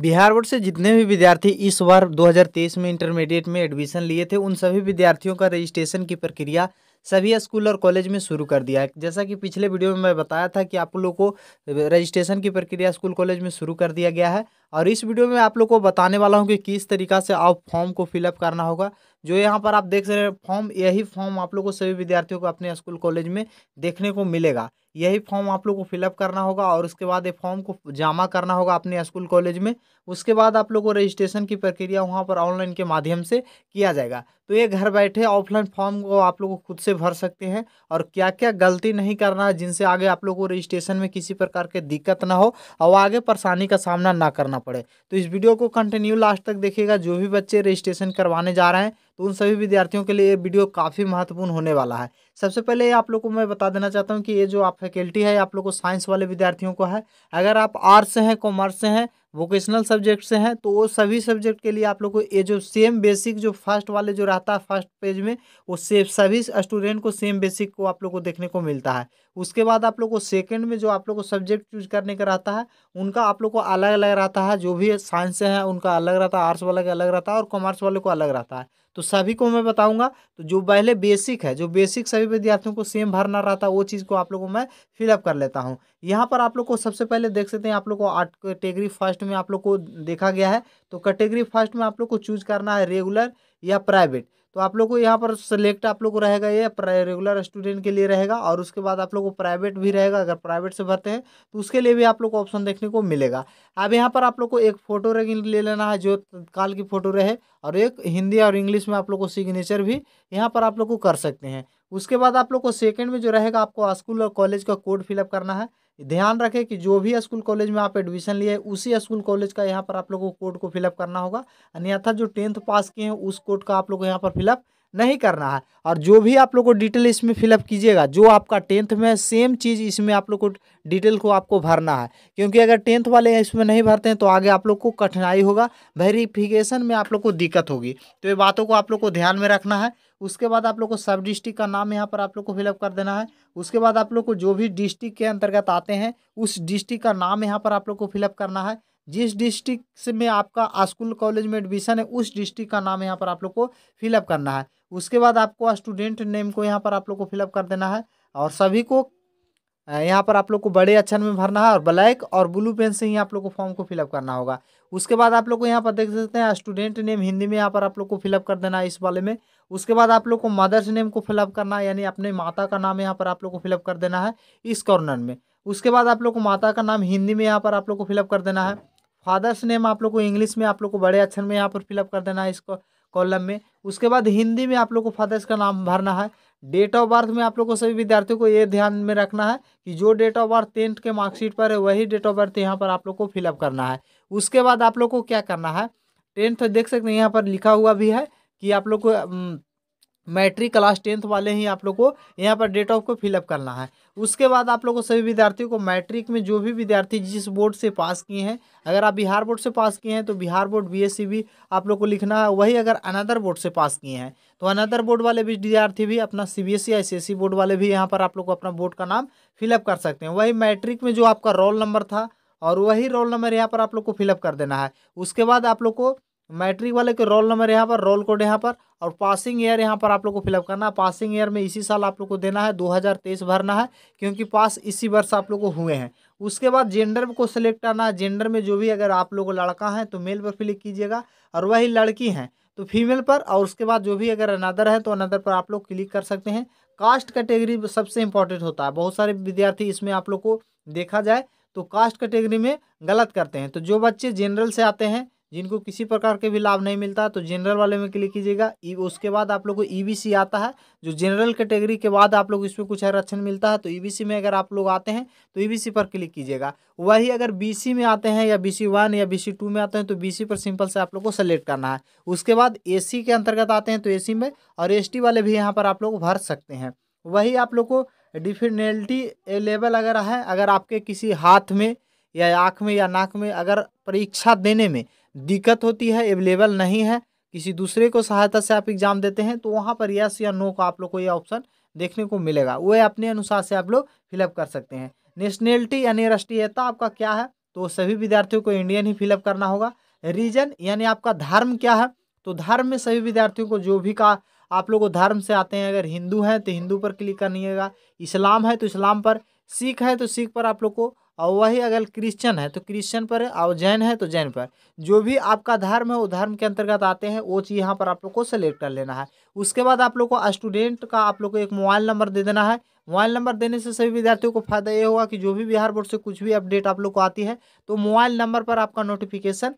Bihar board से जितने भी विद्यार्थी इस बार 2023 में इंटरमीडिएट में एडमिशन लिए थे उन सभी विद्यार्थियों का रजिस्ट्रेशन की प्रक्रिया सभी स्कूल और कॉलेज में शुरू कर दिया है जैसा कि पिछले वीडियो में मैं बताया था कि आप लोगों को रजिस्ट्रेशन की प्रक्रिया स्कूल कॉलेज में शुरू कर दिया गया है और इस वीडियो में आप लोग को बताने वाला हूँ कि किस तरीका से आप फॉर्म को फिलअप करना होगा जो यहाँ पर आप देख रहे हैं फॉर्म यही फॉर्म आप लोग को सभी विद्यार्थियों को अपने स्कूल कॉलेज में देखने को मिलेगा यही फॉर्म आप लोग को फिलअप करना होगा और उसके बाद ये फॉर्म को जमा करना होगा अपने स्कूल कॉलेज में उसके बाद आप लोग को रजिस्ट्रेशन की प्रक्रिया वहाँ पर ऑनलाइन के माध्यम से किया जाएगा तो ये घर बैठे ऑफलाइन फॉर्म को आप लोग खुद से भर सकते हैं और क्या क्या गलती नहीं करना है जिनसे आगे आप लोग को रजिस्ट्रेशन में किसी प्रकार के दिक्कत ना हो और आगे परेशानी का सामना ना करना पड़े तो इस वीडियो को कंटिन्यू लास्ट तक देखिएगा जो भी बच्चे रजिस्ट्रेशन करवाने जा रहे हैं तो उन सभी विद्यार्थियों के लिए ये वीडियो काफ़ी महत्वपूर्ण होने वाला है सबसे पहले आप लोग को मैं बता देना चाहता हूँ कि ये जो आप फैकल्टी है आप लोग को साइंस वाले विद्यार्थियों को है अगर आप आर्ट्स से हैं कॉमर्स से हैं वोकेशनल सब्जेक्ट से हैं तो वो सभी सब्जेक्ट के लिए आप लोग को ये जो सेम बेसिक जो फर्स्ट वाले जो रहता है फर्स्ट पेज में वो सेम सभी स्टूडेंट को सेम बेसिक को आप लोग को देखने को मिलता है उसके बाद आप लोग को सेकेंड में जो आप लोग को सब्जेक्ट चूज करने का रहता है उनका आप लोग को अलग अलग रहता है जो भी साइंस से है उनका अलग रहता है आर्ट्स वाले का अलग रहता है और कॉमर्स वाले को अलग रहता है तो सभी को मैं बताऊंगा तो जो पहले बेसिक है जो बेसिक सभी विद्यार्थियों को सेम भरना रहता है वो चीज़ को आप लोगों को मैं फिलअप कर लेता हूँ यहाँ पर आप लोग को सबसे पहले देख सकते हैं आप लोग को आर्ट कैटेगरी फर्स्ट में आप लोग को देखा गया है तो कैटेगरी फर्स्ट में आप लोग को चूज करना है रेगुलर या प्राइवेट तो आप लोग को यहाँ पर सेलेक्ट आप लोग को रहेगा ये रेगुलर स्टूडेंट के लिए रहेगा और उसके बाद आप लोग को प्राइवेट भी रहेगा अगर प्राइवेट से भरते हैं तो उसके लिए भी आप लोग को ऑप्शन देखने को मिलेगा अब यहाँ पर आप लोग को एक फ़ोटो ले लेना है जो तत्काल की फ़ोटो रहे और एक हिंदी और इंग्लिश में आप लोग को सिग्नेचर भी यहाँ पर आप लोग को कर सकते हैं उसके बाद आप लोग को सेकेंड में जो रहेगा आपको स्कूल और कॉलेज का कोड फिलअप करना है ध्यान रखें कि जो भी स्कूल कॉलेज में आप एडमिशन लिए उसी स्कूल कॉलेज का यहाँ पर आप लोगों को कोड को फिलअप करना होगा अन्यथा जो टेंथ पास किए हैं उस कोड का आप लोग यहाँ पर फिलअप नहीं करना है और जो भी आप लोग को डिटेल इसमें फिलअप कीजिएगा जो आपका टेंथ में है सेम चीज़ इसमें आप लोग को डिटेल को आपको भरना है क्योंकि अगर टेंथ वाले इसमें नहीं भरते हैं तो आगे आप लोग को कठिनाई होगा वेरीफिकेशन में आप लोग को दिक्कत होगी तो ये बातों को आप लोग को ध्यान में रखना है उसके बाद आप लोग को सब डिस्ट्रिक्ट का नाम यहाँ पर आप लोग को फिलअप कर देना है उसके बाद आप लोग को जो भी डिस्ट्रिक्ट के अंतर्गत आते हैं उस डिस्ट्रिक्ट का नाम यहाँ पर आप लोग को फिलअप करना है जिस डिस्ट्रिक्ट में आपका स्कूल कॉलेज में एडमिशन है उस डिस्ट्रिक्ट का नाम यहाँ पर आप लोग को फिलअप करना है उसके बाद आपको स्टूडेंट नेम को यहाँ पर आप लोग को फिलअप कर देना है और सभी को यहाँ पर आप लोग को बड़े अक्षर में भरना है और ब्लैक और ब्लू पेन से ही आप लोग को फॉर्म को फिलअप करना होगा उसके बाद आप लोग को यहाँ पर देख सकते हैं स्टूडेंट नेम हिंदी में यहाँ पर आप लोग को फिलअप कर देना है इस वाले में उसके बाद आप लोग को मदर्स नेम को फिलअप करना है यानी अपने माता का नाम यहाँ पर आप लोग को फिलअप कर देना है इस कॉर्नर में उसके बाद आप लोग को माता का नाम हिंदी में यहाँ पर आप लोग को फिलअप कर देना है फादर्स नेम आप लोग को इंग्लिश में आप लोग को बड़े अक्षर में यहाँ पर फिलअप कर देना है इसको कॉलम में उसके बाद हिंदी में आप लोग को फादर्स का नाम भरना है डेट ऑफ बर्थ में आप लोग को सभी विद्यार्थियों को ये ध्यान में रखना है कि जो डेट ऑफ बर्थ टेंथ के मार्कशीट पर है वही डेट ऑफ बर्थ यहाँ पर आप लोग को फिलअप करना है उसके बाद आप लोग को क्या करना है टेंथ देख सकते हैं यहाँ पर लिखा हुआ भी है कि आप लोग को मैट्रिक क्लास टेंथ वाले ही आप लोग को यहाँ पर डेट ऑफ को फिलअप करना है उसके बाद आप लोगों को सभी विद्यार्थियों को मैट्रिक में जो भी विद्यार्थी जिस बोर्ड से पास किए हैं अगर आप बिहार बोर्ड से पास किए हैं तो बिहार बोर्ड बीएससी e भी आप लोग को लिखना है वही अगर अनदर बोर्ड से पास किए हैं तो अनदर बोर्ड वाले विद्यार्थी भी अपना C B S C board वाले भी यहाँ पर आप लोग को अपना बोर्ड का नाम फिलअप कर सकते हैं वही मैट्रिक में जो आपका रोल नंबर था और वही रोल नंबर यहाँ पर आप लोग को फिलअप कर देना है उसके बाद आप लोग को मैट्रिक वाले के रोल नंबर यहाँ पर रोल कोड यहाँ पर और पासिंग ईयर यहाँ पर आप लोग को फिलअप करना है पासिंग ईयर में इसी साल आप लोग को देना है 2023 भरना है क्योंकि पास इसी वर्ष आप लोग को हुए हैं उसके बाद जेंडर को सिलेक्ट करना है जेंडर में जो भी अगर आप लोग लड़का है तो मेल पर फिलिक कीजिएगा और वही लड़की हैं तो फीमेल पर और उसके बाद जो भी अगर अनादर है तो अनदर पर आप लोग क्लिक कर सकते हैं कास्ट कैटेगरी सबसे इंपॉर्टेंट होता है बहुत सारे विद्यार्थी इसमें आप लोग को देखा जाए तो कास्ट कैटेगरी में गलत करते हैं तो जो बच्चे जनरल से आते हैं जिनको किसी प्रकार के भी लाभ नहीं मिलता तो जनरल वाले में क्लिक कीजिएगा e, उसके बाद आप लोग को ईबीसी e आता है जो जनरल कैटेगरी के, के बाद आप लोग इसमें कुछ आरक्षण मिलता है तो ईबीसी e में अगर आप लोग आते हैं तो ईबीसी पर क्लिक कीजिएगा वही अगर बीसी में आते हैं या बीसी वन या बीसी टू में आते हैं तो बीसी पर सिंपल से आप लोग को सेलेक्ट करना है उसके बाद ए के अंतर्गत आते हैं तो ए में और एस वाले भी यहाँ पर आप लोग भर सकते हैं वही आप लोग को डिफिनेल्टी लेवल अगर है अगर आपके किसी हाथ में या आँख में या नाक में अगर परीक्षा देने में दिक्कत होती है अवेलेबल नहीं है किसी दूसरे को सहायता से आप एग्जाम देते हैं तो वहाँ पर यस या नो का आप लोग को ये ऑप्शन देखने को मिलेगा वह अपने अनुसार से आप लोग फिलअप कर सकते हैं नेशनैलिटी यानी राष्ट्रीयता आपका क्या है तो सभी विद्यार्थियों को इंडियन ही फिलअप करना होगा रीजन यानी आपका धर्म क्या है तो धर्म में सभी विद्यार्थियों को जो भी का आप लोगों धर्म से आते हैं अगर हिंदू हैं तो हिंदू पर क्लिक करिएगा इस्लाम है तो इस्लाम पर सिख है तो सिख पर आप लोग को और वही अगर क्रिश्चियन है तो क्रिश्चियन पर और जैन है तो जैन पर जो भी आपका धर्म है वो धर्म के अंतर्गत आते हैं वो चीज़ यहाँ पर आप लोग को सेलेक्ट कर लेना है उसके बाद आप लोग को स्टूडेंट का आप लोग को एक मोबाइल नंबर दे देना है मोबाइल नंबर देने से सभी विद्यार्थियों को फायदा ये होगा कि जो भी बिहार बोर्ड से कुछ भी अपडेट आप लोग को आती है तो मोबाइल नंबर पर आपका नोटिफिकेशन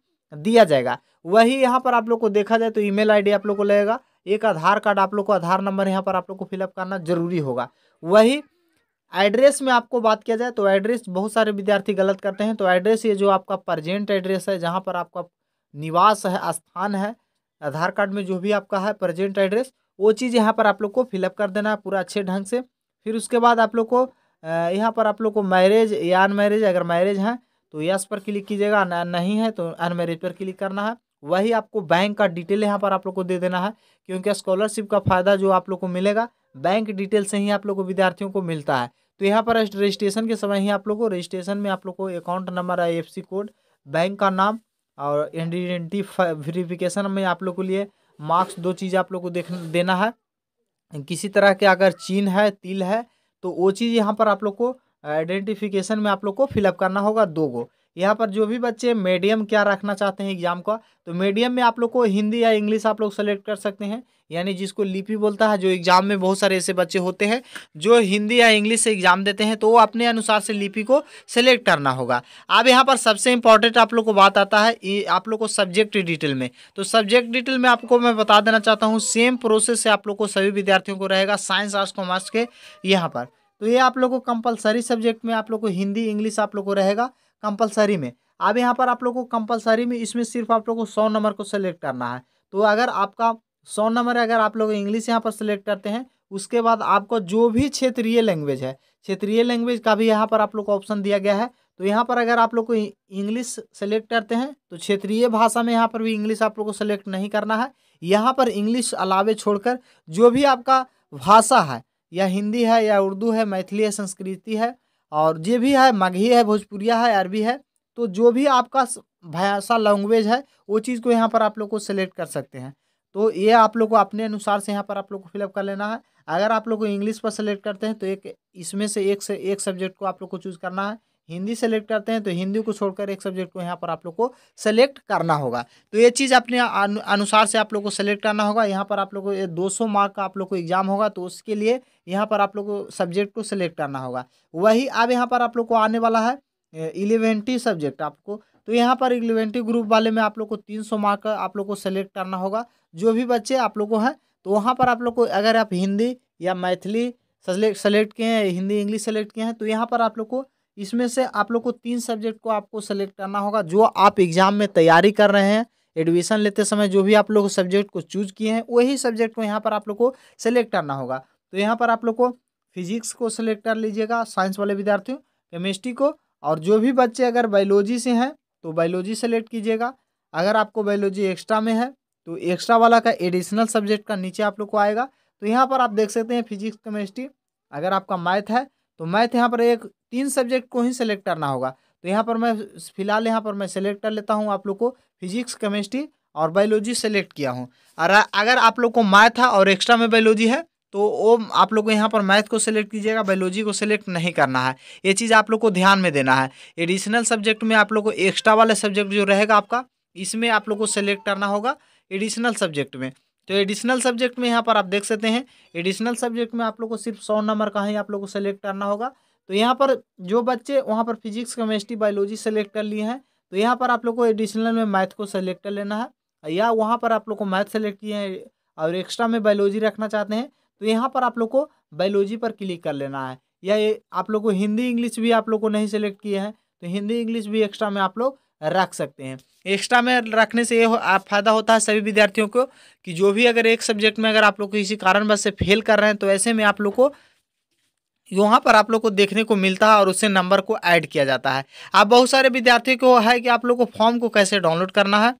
दिया जाएगा वही यहाँ पर आप लोग को देखा जाए तो ईमेल आईडी आप लोग को लगेगा एक आधार कार्ड आप लोग को आधार नंबर यहाँ पर आप लोग को फिलअप करना जरूरी होगा वही एड्रेस में आपको बात किया जाए तो एड्रेस बहुत सारे विद्यार्थी गलत करते हैं तो एड्रेस ये जो आपका प्रजेंट एड्रेस है जहाँ पर आपका निवास है स्थान है आधार कार्ड में जो भी आपका है प्रजेंट एड्रेस वो चीज़ यहाँ पर आप लोग को फिलअप कर देना है पूरा अच्छे ढंग से फिर उसके बाद आप लोग को यहाँ पर आप लोग को मैरिज या अनमैरिज अगर मैरिज है तो यस पर क्लिक कीजिएगा नहीं है तो अनमैरिज पर क्लिक करना है वही आपको बैंक का डिटेल यहाँ पर आप लोग को दे देना है क्योंकि स्कॉलरशिप का फ़ायदा जो आप लोग को मिलेगा बैंक डिटेल से ही आप लोग को विद्यार्थियों को मिलता है तो यहाँ पर रजिस्ट्रेशन के समय ही आप लोग को रजिस्ट्रेशन में आप लोग को account number I F code bank का नाम और आइडेंटी वेरिफिकेशन में आप लोग के लिए मार्क्स दो चीज़ आप लोग को देख देना है किसी तरह के अगर चीन है तिल है तो वो चीज़ यहाँ पर आप लोग को आइडेंटिफिकेशन में आप लोग को फिलअप करना होगा दो गो यहाँ पर जो भी बच्चे मीडियम क्या रखना चाहते हैं एग्जाम का तो मीडियम में आप लोग को हिंदी या इंग्लिश आप लोग सेलेक्ट कर सकते हैं यानी जिसको लिपि बोलता है जो एग्जाम में बहुत सारे ऐसे बच्चे होते हैं जो हिंदी या इंग्लिश से एग्जाम देते हैं तो वो अपने अनुसार से लिपि को सेलेक्ट करना होगा अब यहाँ पर सबसे इंपॉर्टेंट आप लोग को बात आता है आप लोग को सब्जेक्ट डिटेल में तो सब्जेक्ट डिटेल में आपको मैं बता देना चाहता हूँ सेम प्रोसेस से आप लोग को सभी विद्यार्थियों को रहेगा साइंस आर्ट्स कॉमर्स के यहाँ पर तो ये आप लोग को कंपलसरी सब्जेक्ट में आप लोग को हिंदी इंग्लिश आप लोग को रहेगा कंपलसरी में अब यहाँ पर आप लोग को कंपलसरी में इसमें सिर्फ आप लोग को सौ नंबर को सेलेक्ट करना है तो अगर आपका सौ नंबर अगर आप लोग इंग्लिश यहाँ पर सेलेक्ट करते हैं उसके बाद आपको जो भी क्षेत्रीय लैंग्वेज है क्षेत्रीय लैंग्वेज का भी यहाँ पर आप लोग को ऑप्शन दिया गया है तो यहाँ पर अगर आप लोग को इंग्लिश सेलेक्ट करते हैं तो क्षेत्रीय भाषा में यहाँ पर भी इंग्लिश आप लोग को सेलेक्ट नहीं करना है यहाँ पर इंग्लिश अलावे छोड़कर जो भी आपका भाषा है या हिंदी है या उर्दू है मैथिली है संस्कृति है और ये भी है मगही है भोजपुरिया है अरबी है तो जो भी आपका भाषा लैंग्वेज है वो चीज़ को यहाँ पर आप लोग को सिलेक्ट कर सकते हैं तो ये आप लोग को अपने अनुसार से यहाँ पर आप लोग को फिलअप कर लेना है अगर आप लोग को इंग्लिश पर सेलेक्ट करते हैं तो एक इसमें से एक से एक सब्जेक्ट को आप लोग को चूज़ करना है हिंदी सेलेक्ट करते हैं तो हिंदी को छोड़कर एक सब्जेक्ट को यहाँ पर आप लोग को सेलेक्ट करना होगा तो ये चीज़ अपने अनुसार से आप लोग को सेलेक्ट करना होगा यहाँ पर आप लोग को दो सौ मार्क का आप लोग को एग्जाम होगा तो उसके लिए यहाँ पर आप लोग को सब्जेक्ट को सेलेक्ट करना होगा वही अब यहाँ पर आप लोग को आने वाला है इलेवेंटी सब्जेक्ट आपको तो यहाँ पर इलेवेंटी ग्रुप वाले में आप लोग को तीन सौ मार्क का आप लोग को सेलेक्ट करना होगा जो भी बच्चे आप लोग को हैं तो वहाँ पर आप लोग को अगर आप हिंदी या मैथिली सेलेक्ट किए हैं हिंदी इंग्लिश सेलेक्ट किए हैं तो यहाँ पर आप लोग को इसमें से आप लोग को तीन सब्जेक्ट को आपको सेलेक्ट करना होगा जो आप एग्ज़ाम में तैयारी कर रहे हैं एडमिशन लेते समय जो भी आप लोग सब्जेक्ट को चूज किए हैं वही सब्जेक्ट को यहाँ पर आप लोग को सेलेक्ट करना होगा तो यहाँ पर आप लोग को फिजिक्स को सेलेक्ट कर लीजिएगा साइंस वाले विद्यार्थियों केमिस्ट्री को और जो भी बच्चे अगर बायोलॉजी से हैं तो बायोलॉजी सेलेक्ट कीजिएगा अगर आपको बायोलॉजी एक्स्ट्रा में है तो एक्स्ट्रा वाला का एडिशनल सब्जेक्ट का नीचे आप लोग को आएगा तो यहाँ पर आप देख सकते हैं फिजिक्स केमिस्ट्री अगर आपका मैथ है तो मैथ यहाँ पर एक तीन सब्जेक्ट को ही सेलेक्ट करना होगा तो यहाँ पर मैं फिलहाल यहाँ पर मैं सेलेक्ट कर लेता हूँ आप लोग को फिजिक्स केमिस्ट्री और बायोलॉजी सेलेक्ट किया हूँ और अगर आप लोग को मैथ है और एक्स्ट्रा में बायोलॉजी है तो वो आप लोग को यहाँ पर मैथ को सेलेक्ट कीजिएगा बायोलॉजी को सेलेक्ट नहीं करना है ये चीज़ आप लोग को ध्यान में देना है एडिशनल सब्जेक्ट में आप लोग को एक्स्ट्रा वाला सब्जेक्ट जो रहेगा आपका इसमें आप लोग को सेलेक्ट करना होगा एडिशनल सब्जेक्ट में तो एडिशनल सब्जेक्ट में यहाँ पर आप देख सकते हैं एडिशनल सब्जेक्ट में आप लोग को सिर्फ सौ नंबर का ही आप लोग को सेलेक्ट करना होगा तो यहाँ पर जो बच्चे वहाँ पर फिजिक्स केमिस्ट्री बायोलॉजी सेलेक्ट कर लिए हैं तो यहाँ पर आप लोग को एडिशनल में मैथ को सेलेक्ट कर लेना है या वहाँ पर आप लोग को मैथ सेलेक्ट किए हैं और एक्स्ट्रा में बायोलॉजी रखना चाहते हैं तो यहाँ पर आप लोग को बायोलॉजी पर क्लिक कर लेना है या ये आप लोग को हिंदी इंग्लिश भी आप लोग को नहीं सेलेक्ट किए हैं तो हिंदी इंग्लिश भी एक्स्ट्रा में आप लोग रख सकते हैं एक्स्ट्रा में रखने से ये हो, फायदा होता है सभी विद्यार्थियों को कि जो भी अगर एक सब्जेक्ट में अगर आप लोग किसी कारणवश से फेल कर रहे हैं तो ऐसे में आप लोग को यहाँ पर आप लोग को देखने को मिलता है और उससे नंबर को ऐड किया जाता है आप बहुत सारे विद्यार्थियों को है कि आप लोग को फॉर्म को कैसे डाउनलोड करना है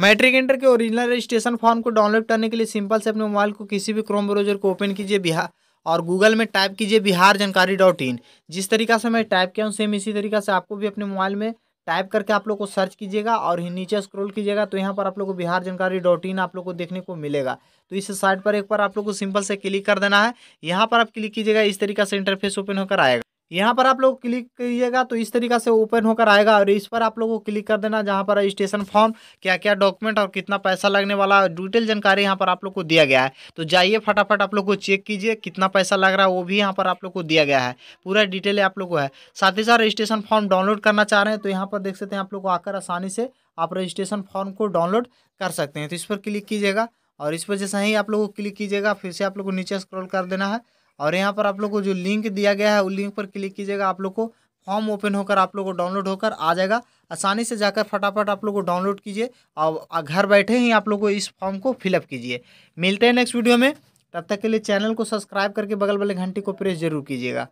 मैट्रिक इंटर के ओरिजिनल रजिस्ट्रेशन फॉर्म को डाउनलोड करने के लिए सिंपल से अपने मोबाइल को किसी भी क्रोम ब्राउजर को ओपन कीजिए बिहार और गूगल में टाइप कीजिए बिहार जानकारी डॉट इन जिस तरीका से मैं टाइप किया हूँ सेम इसी तरीका से आपको भी अपने मोबाइल में टाइप करके आप लोग को सर्च कीजिएगा और नीचे स्क्रॉल कीजिएगा तो यहाँ पर आप लोग को बिहार जानकारी डॉट इन आप लोग को देखने को मिलेगा तो इस साइट पर एक बार आप लोग को सिंपल से क्लिक कर देना है यहाँ पर आप क्लिक कीजिएगा इस तरीका से इंटरफेस ओपन होकर आएगा यहाँ पर आप लोग क्लिक करिएगा तो इस तरीका से ओपन होकर आएगा और इस पर आप लोगों को क्लिक कर देना जहाँ पर रजिस्ट्रेशन फॉर्म क्या क्या डॉक्यूमेंट और कितना पैसा लगने वाला डिटेल जानकारी यहाँ पर आप लोग को दिया गया है तो जाइए फटाफट आप लोग को चेक कीजिए कितना पैसा लग रहा है वो भी यहाँ पर आप लोग को दिया गया है पूरा डिटेल आप लोग को है साथ ही साथ रजिस्ट्रेशन फॉर्म डाउनलोड करना चाह रहे हैं तो यहाँ पर देख सकते हैं आप लोग को आकर आसानी से आप रजिस्ट्रेशन फॉर्म को डाउनलोड कर सकते हैं तो इस पर क्लिक कीजिएगा और इस पर जैसे ही आप लोग को क्लिक कीजिएगा फिर से आप लोग को नीचे स्क्रॉल कर देना है और यहाँ पर आप लोग को जो लिंक दिया गया है उस लिंक पर क्लिक कीजिएगा आप लोग को फॉर्म ओपन होकर आप लोग को डाउनलोड होकर आ जाएगा आसानी से जाकर फटाफट आप लोग को डाउनलोड कीजिए और घर बैठे ही आप लोग को इस फॉर्म को फिलअप कीजिए मिलते हैं नेक्स्ट वीडियो में तब तक के लिए चैनल को सब्सक्राइब करके बगल वाले घंटी को प्रेस जरूर कीजिएगा